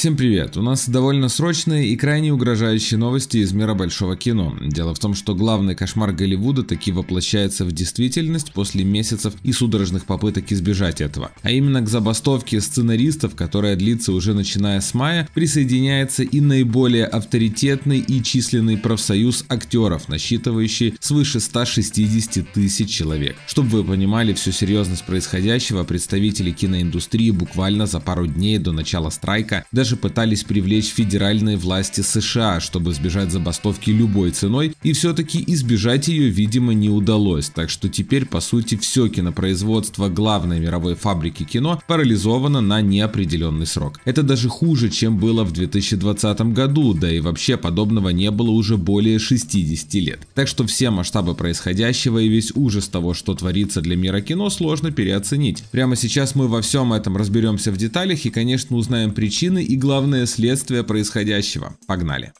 Всем привет! У нас довольно срочные и крайне угрожающие новости из мира большого кино. Дело в том, что главный кошмар Голливуда таки воплощается в действительность после месяцев и судорожных попыток избежать этого. А именно к забастовке сценаристов, которая длится уже начиная с мая, присоединяется и наиболее авторитетный и численный профсоюз актеров, насчитывающий свыше 160 тысяч человек. Чтобы вы понимали всю серьезность происходящего, представители киноиндустрии буквально за пару дней до начала страйка даже даже пытались привлечь федеральные власти США, чтобы избежать забастовки любой ценой, и все-таки избежать ее, видимо, не удалось, так что теперь, по сути, все кинопроизводство главной мировой фабрики кино парализовано на неопределенный срок. Это даже хуже, чем было в 2020 году, да и вообще подобного не было уже более 60 лет. Так что все масштабы происходящего и весь ужас того, что творится для мира кино, сложно переоценить. Прямо сейчас мы во всем этом разберемся в деталях и, конечно, узнаем причины и главное следствие происходящего. Погнали!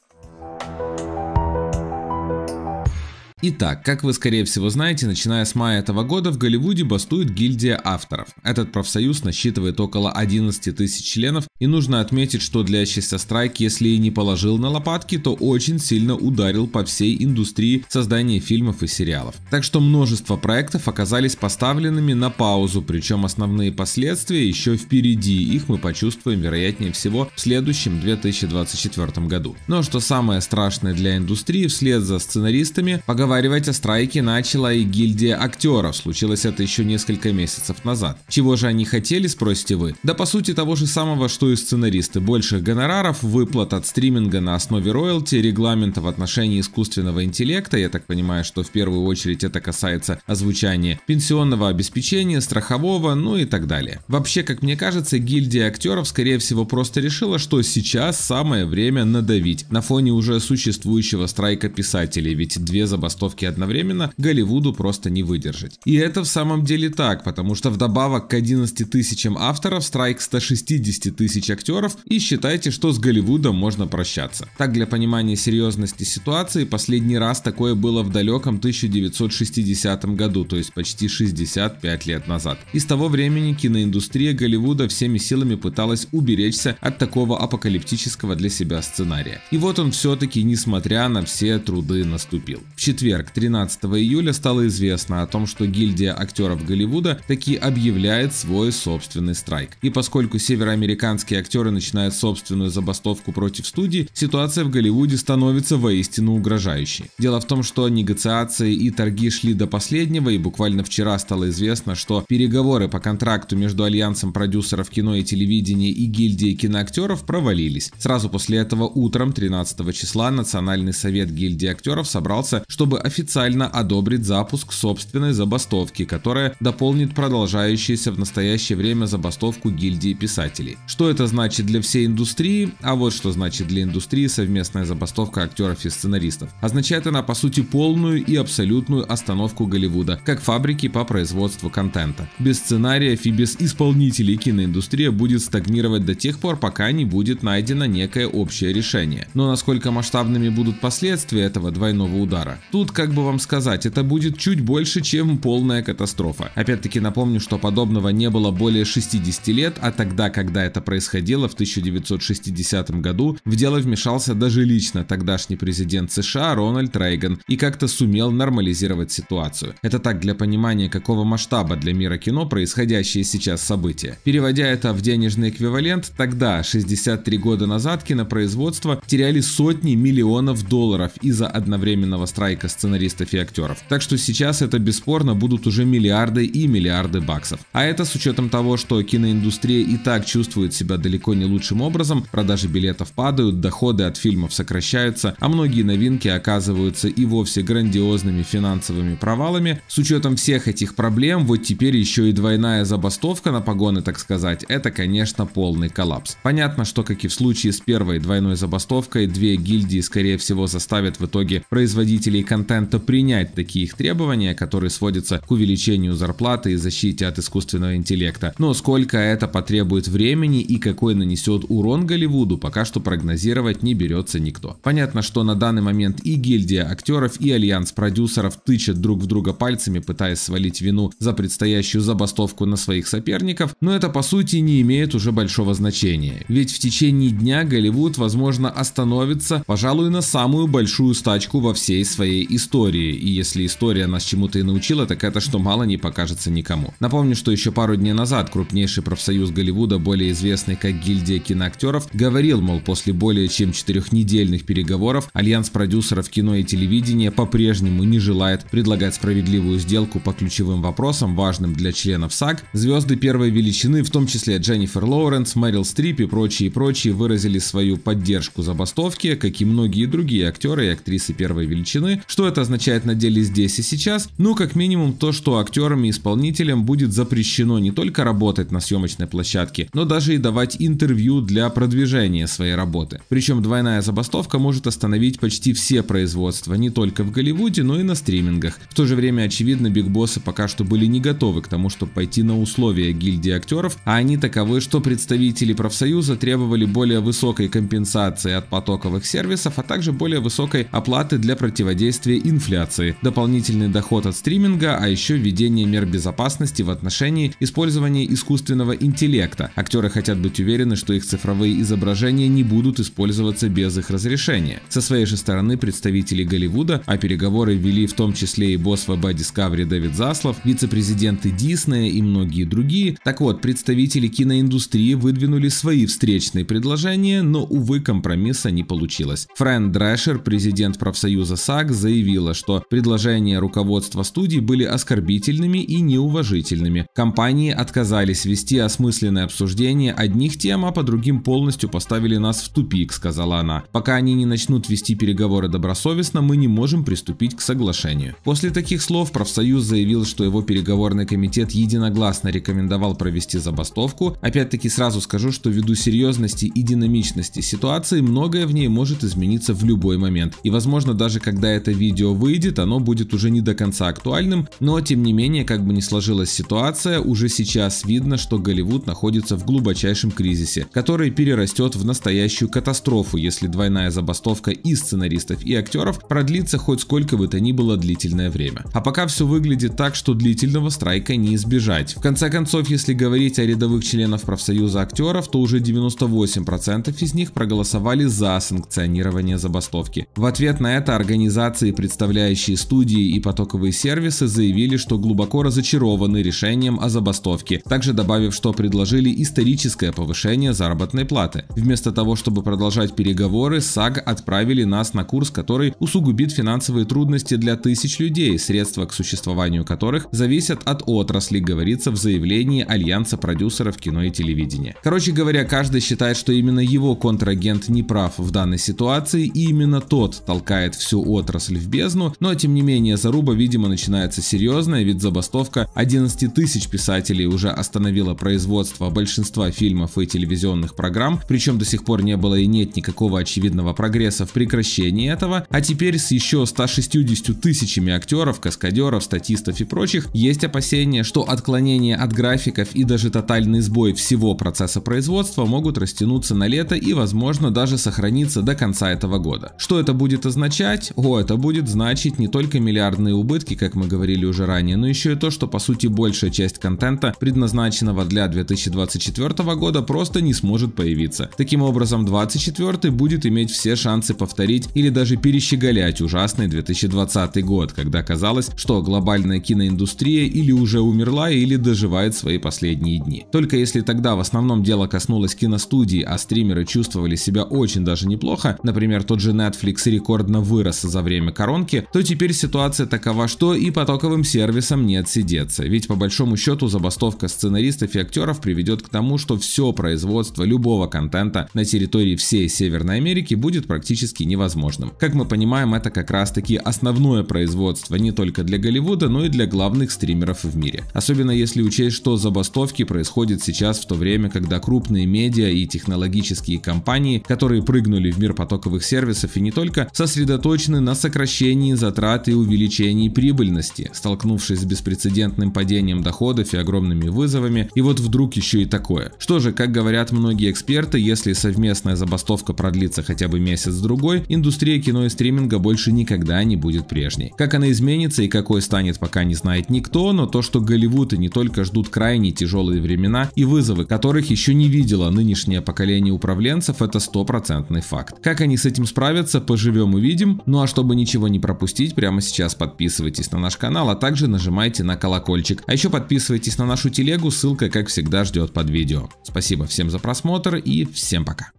Итак, как вы скорее всего знаете, начиная с мая этого года в Голливуде бастует гильдия авторов. Этот профсоюз насчитывает около 11 тысяч членов и нужно отметить, что для длящийся страйк, если и не положил на лопатки, то очень сильно ударил по всей индустрии создания фильмов и сериалов. Так что множество проектов оказались поставленными на паузу, причем основные последствия еще впереди, их мы почувствуем вероятнее всего в следующем 2024 году. Но что самое страшное для индустрии, вслед за сценаристами поговорим Проговаривать о страйке начала и гильдия актеров, случилось это еще несколько месяцев назад. Чего же они хотели, спросите вы? Да по сути того же самого, что и сценаристы, больших гонораров, выплат от стриминга на основе роялти, регламента в отношении искусственного интеллекта, я так понимаю, что в первую очередь это касается озвучания, пенсионного обеспечения, страхового, ну и так далее. Вообще, как мне кажется, гильдия актеров скорее всего просто решила, что сейчас самое время надавить на фоне уже существующего страйка писателей, ведь две забастовки забастовки одновременно Голливуду просто не выдержать. И это в самом деле так, потому что вдобавок к 11 тысячам авторов страйк 160 тысяч актеров и считайте, что с Голливудом можно прощаться. Так, для понимания серьезности ситуации, последний раз такое было в далеком 1960 году, то есть почти 65 лет назад. И с того времени киноиндустрия Голливуда всеми силами пыталась уберечься от такого апокалиптического для себя сценария. И вот он все-таки, несмотря на все труды, наступил. В четверг четверг, 13 июля, стало известно о том, что гильдия актеров Голливуда таки объявляет свой собственный страйк. И поскольку североамериканские актеры начинают собственную забастовку против студии, ситуация в Голливуде становится воистину угрожающей. Дело в том, что негациации и торги шли до последнего, и буквально вчера стало известно, что переговоры по контракту между Альянсом продюсеров кино и телевидения и гильдией киноактеров провалились. Сразу после этого утром 13 числа Национальный совет гильдии актеров собрался, чтобы официально одобрить запуск собственной забастовки, которая дополнит продолжающуюся в настоящее время забастовку гильдии писателей. Что это значит для всей индустрии? А вот что значит для индустрии совместная забастовка актеров и сценаристов. Означает она по сути полную и абсолютную остановку Голливуда, как фабрики по производству контента. Без сценариев и без исполнителей киноиндустрия будет стагнировать до тех пор, пока не будет найдено некое общее решение. Но насколько масштабными будут последствия этого двойного удара? Тут тут, как бы вам сказать, это будет чуть больше, чем полная катастрофа. Опять-таки напомню, что подобного не было более 60 лет, а тогда, когда это происходило в 1960 году, в дело вмешался даже лично тогдашний президент США Рональд Рейган и как-то сумел нормализировать ситуацию. Это так для понимания, какого масштаба для мира кино происходящее сейчас события. Переводя это в денежный эквивалент, тогда, 63 года назад, кинопроизводство теряли сотни миллионов долларов из-за одновременного страйка сценаристов и актеров. Так что сейчас это бесспорно будут уже миллиарды и миллиарды баксов. А это с учетом того, что киноиндустрия и так чувствует себя далеко не лучшим образом, продажи билетов падают, доходы от фильмов сокращаются, а многие новинки оказываются и вовсе грандиозными финансовыми провалами. С учетом всех этих проблем, вот теперь еще и двойная забастовка на погоны, так сказать, это, конечно, полный коллапс. Понятно, что, как и в случае с первой двойной забастовкой, две гильдии, скорее всего, заставят в итоге производителей канала контента принять такие их требования, которые сводятся к увеличению зарплаты и защите от искусственного интеллекта. Но сколько это потребует времени и какой нанесет урон Голливуду, пока что прогнозировать не берется никто. Понятно, что на данный момент и гильдия актеров, и альянс продюсеров тычат друг в друга пальцами, пытаясь свалить вину за предстоящую забастовку на своих соперников, но это по сути не имеет уже большого значения. Ведь в течение дня Голливуд, возможно, остановится, пожалуй, на самую большую стачку во всей своей истории, и если история нас чему-то и научила, так это что мало не покажется никому. Напомню, что еще пару дней назад крупнейший профсоюз Голливуда, более известный как гильдия киноактеров, говорил, мол, после более чем четырехнедельных переговоров альянс продюсеров кино и телевидения по-прежнему не желает предлагать справедливую сделку по ключевым вопросам, важным для членов САГ. Звезды первой величины, в том числе Дженнифер Лоуренс, Мэрил Стрип и прочие и прочие, выразили свою поддержку забастовки, как и многие другие актеры и актрисы первой величины, что что это означает на деле здесь и сейчас? Ну, как минимум то, что актерам и исполнителям будет запрещено не только работать на съемочной площадке, но даже и давать интервью для продвижения своей работы. Причем двойная забастовка может остановить почти все производства, не только в Голливуде, но и на стримингах. В то же время, очевидно, бигбоссы пока что были не готовы к тому, чтобы пойти на условия гильдии актеров, а они таковы, что представители профсоюза требовали более высокой компенсации от потоковых сервисов, а также более высокой оплаты для противодействия отсутствие инфляции, дополнительный доход от стриминга, а еще введение мер безопасности в отношении использования искусственного интеллекта. Актеры хотят быть уверены, что их цифровые изображения не будут использоваться без их разрешения. Со своей же стороны представители Голливуда, а переговоры вели в том числе и босс ВБ Discovery Дэвид Заслов, вице-президенты Диснея и многие другие. Так вот, представители киноиндустрии выдвинули свои встречные предложения, но, увы, компромисса не получилось. Фрэн Дрэшер, президент профсоюза САГ, заявил, заявила, что предложения руководства студии были оскорбительными и неуважительными. Компании отказались вести осмысленное обсуждение одних тем, а по другим полностью поставили нас в тупик, сказала она. Пока они не начнут вести переговоры добросовестно, мы не можем приступить к соглашению. После таких слов профсоюз заявил, что его переговорный комитет единогласно рекомендовал провести забастовку. Опять-таки сразу скажу, что ввиду серьезности и динамичности ситуации многое в ней может измениться в любой момент. И возможно даже когда это видео видео выйдет, оно будет уже не до конца актуальным, но тем не менее, как бы ни сложилась ситуация, уже сейчас видно, что Голливуд находится в глубочайшем кризисе, который перерастет в настоящую катастрофу, если двойная забастовка и сценаристов, и актеров продлится хоть сколько бы то ни было длительное время. А пока все выглядит так, что длительного страйка не избежать. В конце концов, если говорить о рядовых членах профсоюза актеров, то уже 98% из них проголосовали за санкционирование забастовки. В ответ на это организации Некоторые представляющие студии и потоковые сервисы заявили, что глубоко разочарованы решением о забастовке, также добавив, что предложили историческое повышение заработной платы. Вместо того, чтобы продолжать переговоры, САГ отправили нас на курс, который усугубит финансовые трудности для тысяч людей, средства к существованию которых зависят от отрасли, говорится в заявлении Альянса продюсеров кино и телевидения. Короче говоря, каждый считает, что именно его контрагент не прав в данной ситуации, и именно тот толкает всю отрасль в бездну, но тем не менее заруба, видимо, начинается серьезная, ведь забастовка 11 тысяч писателей уже остановила производство большинства фильмов и телевизионных программ, причем до сих пор не было и нет никакого очевидного прогресса в прекращении этого, а теперь с еще 160 тысячами актеров, каскадеров, статистов и прочих есть опасения, что отклонение от графиков и даже тотальный сбой всего процесса производства могут растянуться на лето и возможно даже сохраниться до конца этого года. Что это будет означать? О, это будет будет значить не только миллиардные убытки, как мы говорили уже ранее, но еще и то, что по сути большая часть контента, предназначенного для 2024 года, просто не сможет появиться. Таким образом, 2024 будет иметь все шансы повторить или даже перещеголять ужасный 2020 год, когда казалось, что глобальная киноиндустрия или уже умерла, или доживает свои последние дни. Только если тогда в основном дело коснулось киностудии, а стримеры чувствовали себя очень даже неплохо, например, тот же Netflix рекордно вырос за время коронки, то теперь ситуация такова, что и потоковым сервисам не отсидеться. Ведь по большому счету забастовка сценаристов и актеров приведет к тому, что все производство любого контента на территории всей Северной Америки будет практически невозможным. Как мы понимаем, это как раз таки основное производство не только для Голливуда, но и для главных стримеров в мире. Особенно если учесть, что забастовки происходят сейчас в то время, когда крупные медиа и технологические компании, которые прыгнули в мир потоковых сервисов и не только, сосредоточены на сокращении сокращении затрат и увеличении прибыльности, столкнувшись с беспрецедентным падением доходов и огромными вызовами, и вот вдруг еще и такое. Что же, как говорят многие эксперты, если совместная забастовка продлится хотя бы месяц-другой, индустрия кино и стриминга больше никогда не будет прежней. Как она изменится и какой станет, пока не знает никто, но то, что Голливуд и не только ждут крайне тяжелые времена и вызовы, которых еще не видело нынешнее поколение управленцев, это стопроцентный факт. Как они с этим справятся, поживем увидим, ну а чтобы ничего ничего не пропустить, прямо сейчас подписывайтесь на наш канал, а также нажимайте на колокольчик. А еще подписывайтесь на нашу телегу, ссылка как всегда ждет под видео. Спасибо всем за просмотр и всем пока.